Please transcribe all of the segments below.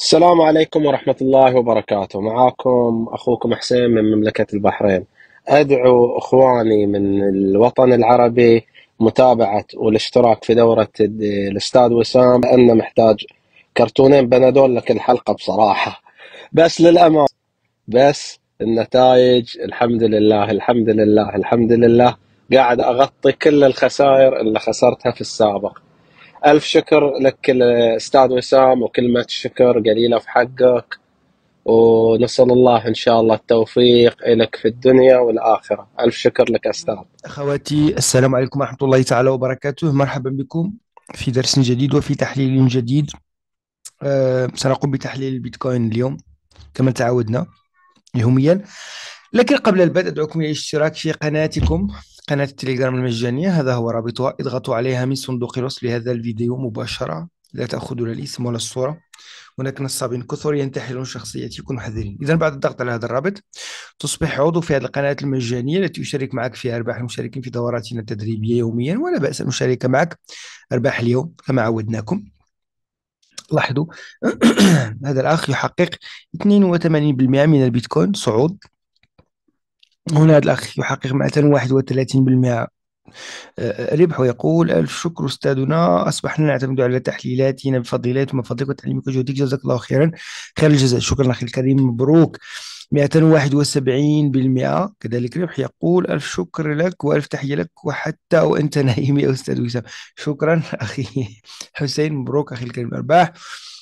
السلام عليكم ورحمة الله وبركاته معاكم أخوكم حسين من مملكة البحرين أدعو أخواني من الوطن العربي متابعة والاشتراك في دورة الأستاذ وسام لأنه محتاج كرتونين بنادول لك الحلقة بصراحة بس للأمان بس النتائج الحمد لله الحمد لله الحمد لله قاعد أغطي كل الخسائر اللي خسرتها في السابق الف شكر لك الاستاذ وسام وكلمه شكر قليله في حقك ونسال الله ان شاء الله التوفيق لك في الدنيا والاخره الف شكر لك استاذ اخواتي السلام عليكم ورحمه الله تعالى وبركاته مرحبا بكم في درس جديد وفي تحليل جديد أه سنقوم بتحليل البيتكوين اليوم كما تعودنا يوميا لكن قبل البدء ادعوكم الى الاشتراك في قناتكم قناة التليجرام المجانية هذا هو رابطها اضغطوا عليها من صندوق الوصف لهذا الفيديو مباشرة لا تأخذون الاسم ولا الصورة هناك نصابين كثر ينتحلون شخصيتكم حذرين إذا بعد الضغط على هذا الرابط تصبح عضو في هذه القناة المجانية التي يشارك معك فيها أرباح المشاركين في دوراتنا التدريبية يوميا ولا بأس أن أشارك معك أرباح اليوم كما عودناكم لاحظوا هذا الأخ يحقق 82% من البيتكوين صعود هنا هذا الأخ يحقق مئة 31% آه، آه، ربح ويقول ألف شكر أستاذنا أصبحنا نعتمد على تحليلاتنا بفضيلات ومفاضلك وتعليمك وجهدك جزاك الله خيرا خير الجزاء شكرا أخي الكريم مبروك 271% كذلك ربح يقول ألف شكر لك وألف تحية لك وحتى وأنت نايم يا أستاذ وسام شكرا أخي حسين مبروك أخي الكريم ارباح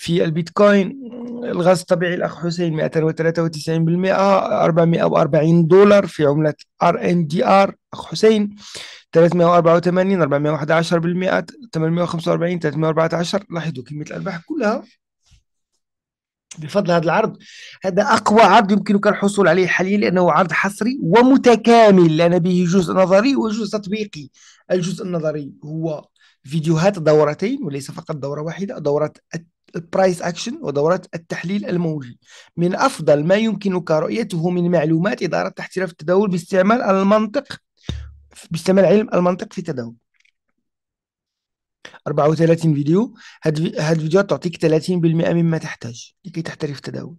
في البيتكوين الغاز الطبيعي الاخ حسين 293% 440 دولار في عمله ار ان دي ار اخ حسين 384 411 845 314 لاحظوا كميه الارباح كلها بفضل هذا العرض هذا اقوى عرض يمكنك الحصول عليه حاليا لانه عرض حصري ومتكامل لان به جزء نظري وجزء تطبيقي الجزء النظري هو فيديوهات دورتين وليس فقط دوره واحده دوره البرايس أكشن ودورات التحليل الموجي من أفضل ما يمكنك رؤيته من معلومات إدارة احتراف التداول باستعمال المنطق باستعمال علم المنطق في التداول 34 فيديو هاد الفيديوهات تعطيك 30% مما تحتاج لكي تحترف التداول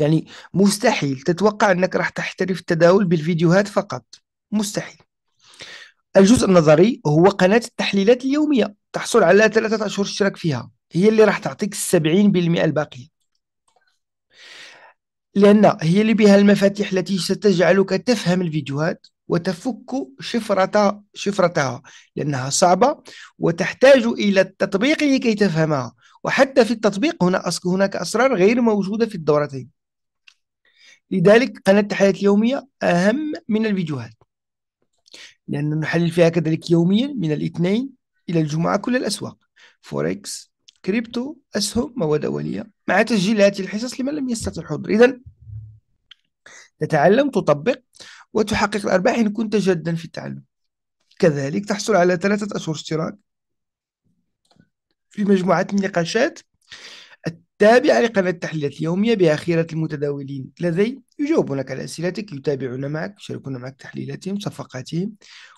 يعني مستحيل تتوقع انك راح تحترف التداول بالفيديوهات فقط مستحيل الجزء النظري هو قناة التحليلات اليومية تحصل على ثلاثة أشهر اشتراك فيها هي اللي راح تعطيك 70% الباقية لأن هي اللي بها المفاتيح التي ستجعلك تفهم الفيديوهات وتفك شفرتها شفرتها لأنها صعبة وتحتاج إلى التطبيق لكي تفهمها وحتى في التطبيق هنا هناك أسرار غير موجودة في الدورتين لذلك قناة الحياة اليومية أهم من الفيديوهات لأن نحلل فيها كذلك يوميا من الاثنين إلى الجمعة كل الأسواق فوركس كريبتو أسهم مواد أولية مع تسجيل هذه الحصص لمن لم يستطع الحضور إذا تتعلم تطبق وتحقق الأرباح إن كنت جادا في التعلم كذلك تحصل على ثلاثة أشهر اشتراك في مجموعة النقاشات تابع لقناة التحليلات اليومية بأخيرة المتداولين لدي يجاوبونك على أسئلتك يتابعون معك يشاركون معك تحليلاتهم صفقاتهم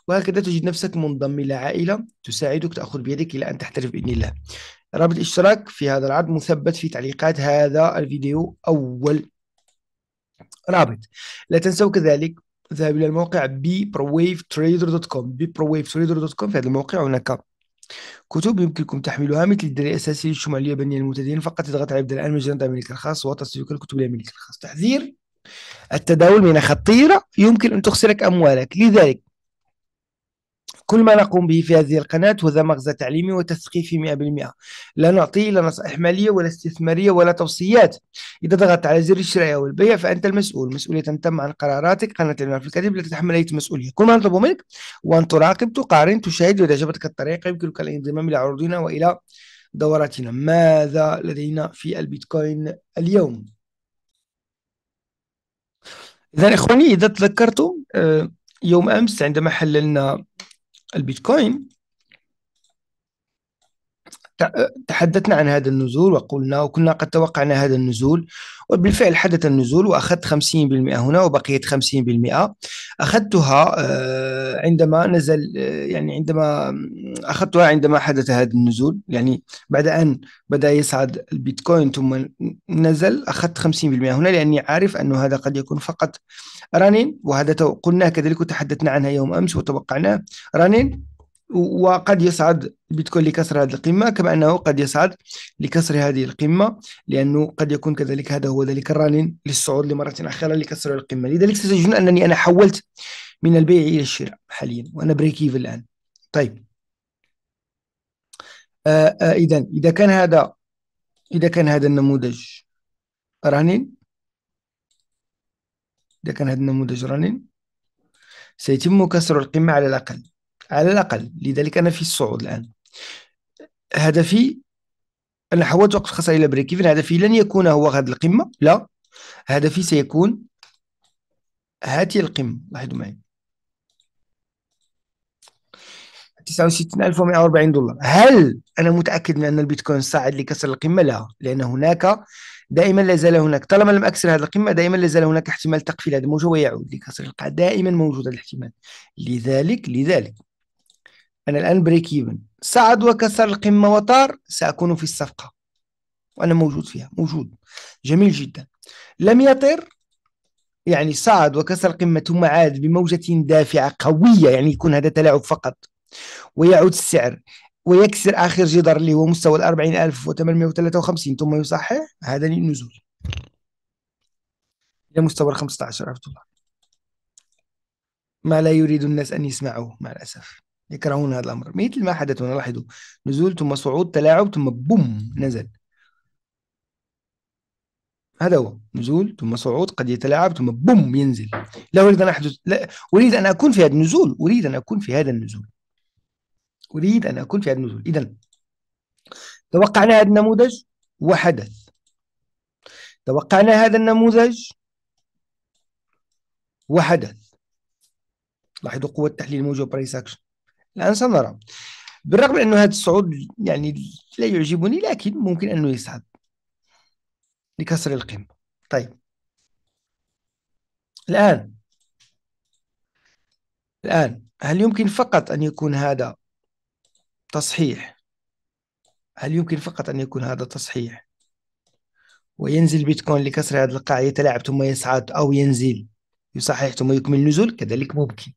وهكذا تجد نفسك منضم إلى عائلة تساعدك تأخذ بيدك إلى أن تحترف بإذن الله رابط الاشتراك في هذا العرض مثبت في تعليقات هذا الفيديو أول رابط لا تنسوا كذلك الذهاب إلى الموقع دوت كوم في هذا الموقع هناك كتب يمكنكم تحميلها مثل الدراسة الاساسي للشمال اليابانية المتدين فقط اضغط على بدء الآن مجرد الملك الخاص وتصلك الكتب إلى الخاص تحذير التداول من خطيرة يمكن أن تخسرك أموالك لذلك كل ما نقوم به في هذه القناة ذا مغزى تعليمي وتثقيفي 100% لا نعطي لا نصائح مالية ولا استثمارية ولا توصيات إذا ضغطت على زر الشراء أو البيع فأنت المسؤول مسؤولية تم عن قراراتك قناة الإعلام في الكاتب لا تتحمل أي مسؤولية كل ما نطلبه منك وأن تراقب تقارن تشاهد وإذا عجبتك الطريقة يمكنك الانضمام إلى عروضنا وإلى دوراتنا ماذا لدينا في البيتكوين اليوم إذا إخواني إذا تذكرتم آه، يوم أمس عندما حللنا البيتكوين تحدثنا عن هذا النزول وقلنا وكنا قد توقعنا هذا النزول وبالفعل حدث النزول واخذت 50% هنا وبقيت 50% اخذتها آه، عندما نزل آه، يعني عندما اخذتها عندما حدث هذا النزول يعني بعد ان بدا يصعد البيتكوين ثم نزل اخذت 50% هنا لاني عارف انه هذا قد يكون فقط رانين وهذا قلناه كذلك وتحدثنا عنها يوم امس وتوقعناه رانين وقد يصعد بيتكوين لكسر هذه القمة كما أنه قد يصعد لكسر هذه القمة لأنه قد يكون كذلك هذا هو ذلك الران للصعود لمرة أخيرة لكسر القمة لذلك ستجدون أنني أنا حولت من البيع إلى الشراء حاليا وأنا بريك ايفن الآن طيب آه آه إذا إذا كان هذا إذا كان هذا النموذج رانين إذا كان هذا النموذج رانين سيتم كسر القمة على الأقل على الأقل لذلك أنا في الصعود الآن هدفي أنا حولت وقت الخسارة إلى بريك إيفن هدفي لن يكون هو هذه القمة لا هدفي سيكون هاتي القمة لاحظوا معي 69140 دولار هل انا متاكد من ان البيتكوين صاعد لكسر القمه لا لان هناك دائما لا زال هناك طالما لم اكسر هذه القمه دائما لا زال هناك احتمال تقفيل هذا الموجه ويعود لكسر القاع دائما موجود هذا الاحتمال لذلك لذلك أنا الآن بريك إيفن صعد وكسر القمة وطار سأكون في الصفقة وأنا موجود فيها موجود جميل جدا لم يطر يعني صعد وكسر القمة ثم عاد بموجة دافعة قوية يعني يكون هذا تلاعب فقط ويعود السعر ويكسر آخر جدار اللي هو مستوى الأربعين ألف وثمانمائة وثلاثة وخمسين ثم يصحح هذا للنزول إلى مستوى الخمسة عشر دولار ما لا يريد الناس أن يسمعوه مع الأسف يكرهون هذا الأمر مثل ما حدث لاحظوا نزول ثم صعود تلاعب ثم بوم نزل هذا هو نزول ثم صعود قد يتلاعب ثم بوم ينزل لا أريد أن أحدث لا أريد أن أكون في هذا النزول أريد أن أكون في هذا النزول أريد أن أكون في هذا النزول إذا توقعنا هذا النموذج وحدث توقعنا هذا النموذج وحدث لاحظوا قوة تحليل موجب برايس أكشن الان سنرى بالرغم من أن هذا الصعود يعني لا يعجبني لكن ممكن أنه يصعد لكسر القمة طيب الآن الآن هل يمكن فقط أن يكون هذا تصحيح هل يمكن فقط أن يكون هذا تصحيح وينزل بيتكوين لكسر هذه القاعدة يتلاعب ثم يصعد أو ينزل يصحح ثم يكمل نزول كذلك ممكن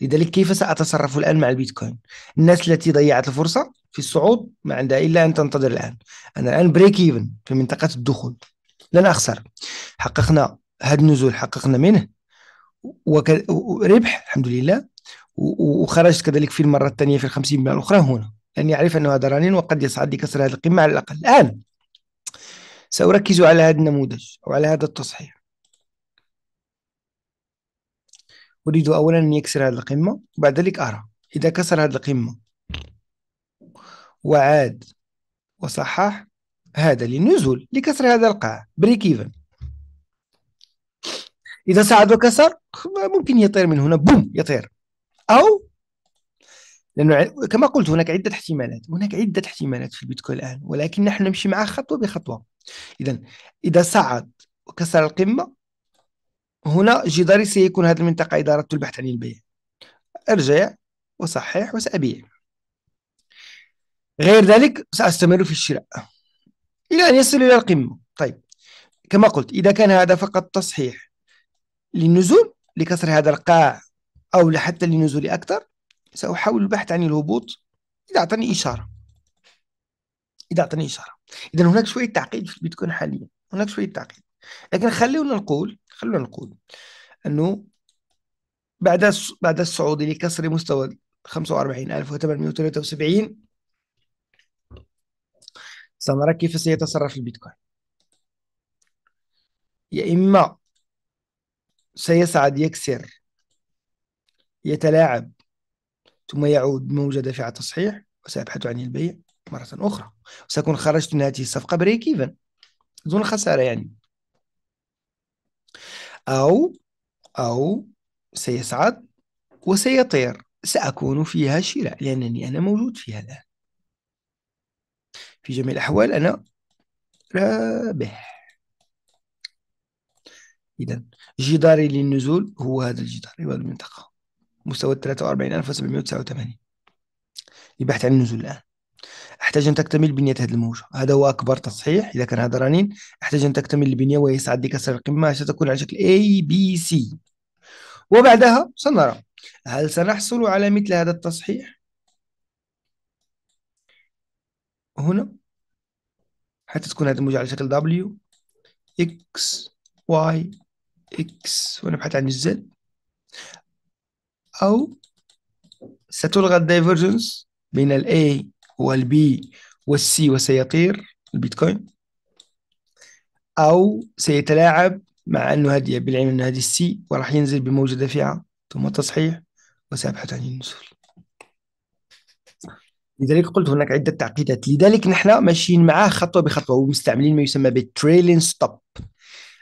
لذلك كيف سأتصرف الآن مع البيتكوين الناس التي ضيعت الفرصة في الصعود ما عندها إلا أن تنتظر الآن أنا الآن بريك إيفن في منطقة الدخول لن أخسر حققنا هذا النزول حققنا منه وربح الحمد لله وخرجت كذلك في المرة الثانية في الخمسين مليون الأخرى هنا لأن يعرف أنه هذا رنين وقد يصعد لكسر هذه القمة على الأقل الآن سأركز على هذا النموذج وعلى هذا التصحيح أريد أولا أن يكسر هذه القمة وبعد ذلك أرى إذا كسر هذه القمة وعاد وصحح هذا للنزول لكسر هذا القاع بريك ايفن اذا صعد وكسر ممكن يطير من هنا بوم يطير او لانه كما قلت هناك عده احتمالات هناك عده احتمالات في البيتكوين الان ولكن نحن نمشي معه خطوه بخطوه اذا اذا صعد وكسر القمه هنا جداري سيكون هذه المنطقة إذا أردت البحث عن البيع أرجع وصحح وسأبيع غير ذلك سأستمر في الشراء إلى أن يصل إلى القمة طيب كما قلت إذا كان هذا فقط تصحيح للنزول لكسر هذا القاع أو حتى لنزول أكثر سأحاول البحث عن الهبوط إذا أعطاني إشارة إذا أعطاني إشارة إذا هناك شوية تعقيد في البيتكوين حاليا هناك شوية تعقيد لكن خلونا نقول خلونا نقول انه بعد بعد الصعود لكسر مستوى 45873 سنرى كيف سيتصرف البيتكوين يا إما سيصعد يكسر يتلاعب ثم يعود بموجة دافعة تصحيح وسأبحث عن البيع مرة أخرى وسأكون خرجت من هذه الصفقة بريك إيفن دون خسارة يعني أو أو سيصعد وسيطير سأكون فيها شراء لأنني أنا موجود فيها الآن في جميع الأحوال أنا رابح إذا جداري للنزول هو هذا الجدار هو المنطقة مستوى 43789 لبحث عن النزول الآن احتاج أن تكتمل بنية هذه الموجة هذا هو أكبر تصحيح إذا كان هذا رنين احتاج أن تكتمل البنية وهي سعد كسر القمة ستكون على شكل اي بي سي وبعدها سنرى هل سنحصل على مثل هذا التصحيح هنا حتى تكون هذه الموجة على شكل دبليو اكس واي اكس ونبحث عن الزد أو ستلغى الدايفرجنس بين الاي A والبي والسي وسيطير البيتكوين أو سيتلاعب مع أنه هذه بالعلم أن هذه السي وراح ينزل بموجة دافعة ثم تصحيح وسأبحث عن النزول لذلك قلت هناك عدة تعقيدات لذلك نحن ماشيين معاه خطوة بخطوة ومستعملين ما يسمى بالتريلين ستوب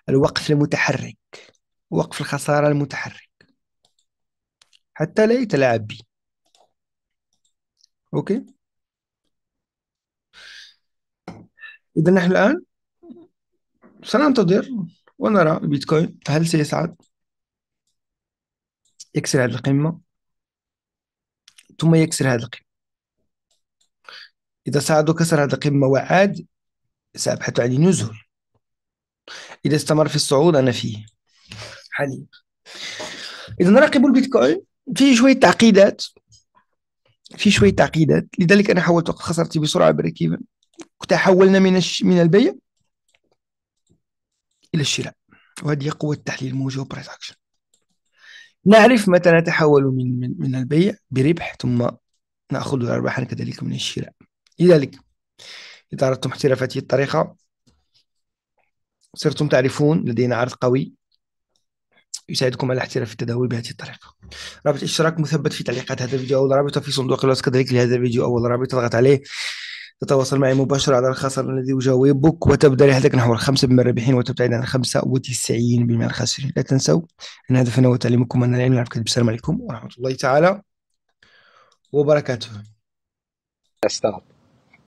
الوقف المتحرك وقف الخسارة المتحرك حتى لا يتلاعب به أوكي إذا نحن الآن سننتظر ونرى البيتكوين هل سيصعد يكسر هذه القمة ثم يكسر هذه القمة إذا صعد وكسر هذه القمة وعاد سأبحث عن نزول إذا استمر في الصعود أنا فيه حاليا إذا نراقب البيتكوين فيه شوية تعقيدات فيه شوية تعقيدات لذلك أنا حاولت وقت خسرتي بسرعة بريك تحولنا من الش... من البيع الى الشراء وهذه قوة التحليل الموجب برايس اكشن نعرف متى نتحول من من, من البيع بربح ثم ناخذ ارباحا كذلك من الشراء لذلك اذا اردتم احتراف هذه الطريقة صرتم تعرفون لدينا عرض قوي يساعدكم على احتراف التداول بهذه الطريقه رابط الاشتراك مثبت في تعليقات هذا الفيديو او رابطه في صندوق الوصف كذلك لهذا الفيديو أو رابط اضغط عليه تتواصل معي مباشرة على الخسر الذي يجاوبك وتبدأ رحلتك نحو الخمسة من الرابحين وتبتعد عن الخمسة وتسعين بالمئة الخاسرين لا تنسوا أن هدفنا هو تعليمكم أن العلم يعرفك السلام عليكم ورحمة الله تعالى وبركاته أستغفر